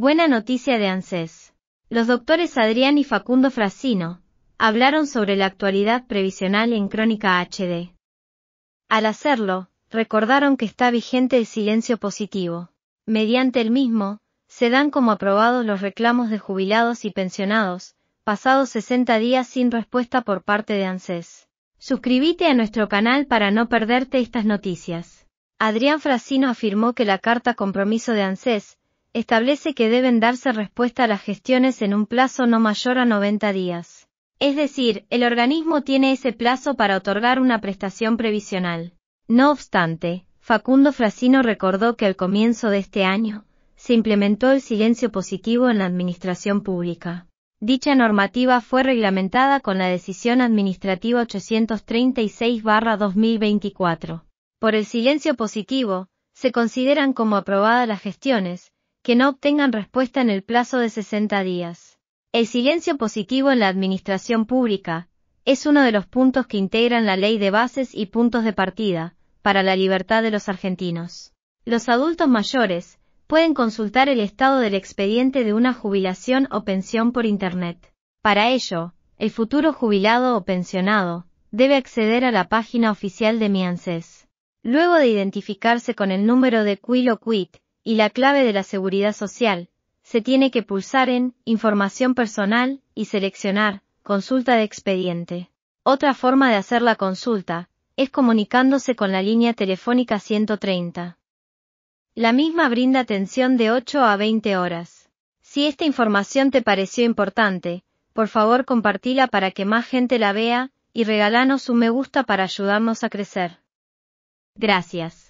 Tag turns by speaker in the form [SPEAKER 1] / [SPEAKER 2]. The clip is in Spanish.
[SPEAKER 1] Buena noticia de ANSES. Los doctores Adrián y Facundo Frasino hablaron sobre la actualidad previsional en Crónica HD. Al hacerlo, recordaron que está vigente el silencio positivo. Mediante el mismo, se dan como aprobados los reclamos de jubilados y pensionados, pasados 60 días sin respuesta por parte de ANSES. Suscríbete a nuestro canal para no perderte estas noticias. Adrián Frasino afirmó que la carta compromiso de ANSES establece que deben darse respuesta a las gestiones en un plazo no mayor a 90 días. Es decir, el organismo tiene ese plazo para otorgar una prestación previsional. No obstante, Facundo Frasino recordó que al comienzo de este año, se implementó el silencio positivo en la administración pública. Dicha normativa fue reglamentada con la decisión administrativa 836-2024. Por el silencio positivo, se consideran como aprobadas las gestiones, que no obtengan respuesta en el plazo de 60 días. El silencio positivo en la administración pública es uno de los puntos que integran la ley de bases y puntos de partida para la libertad de los argentinos. Los adultos mayores pueden consultar el estado del expediente de una jubilación o pensión por Internet. Para ello, el futuro jubilado o pensionado debe acceder a la página oficial de mi Luego de identificarse con el número de Quilo o Quit, y la clave de la seguridad social, se tiene que pulsar en Información personal y seleccionar Consulta de expediente. Otra forma de hacer la consulta es comunicándose con la línea telefónica 130. La misma brinda atención de 8 a 20 horas. Si esta información te pareció importante, por favor compartila para que más gente la vea y regalanos un me gusta para ayudarnos a crecer. Gracias.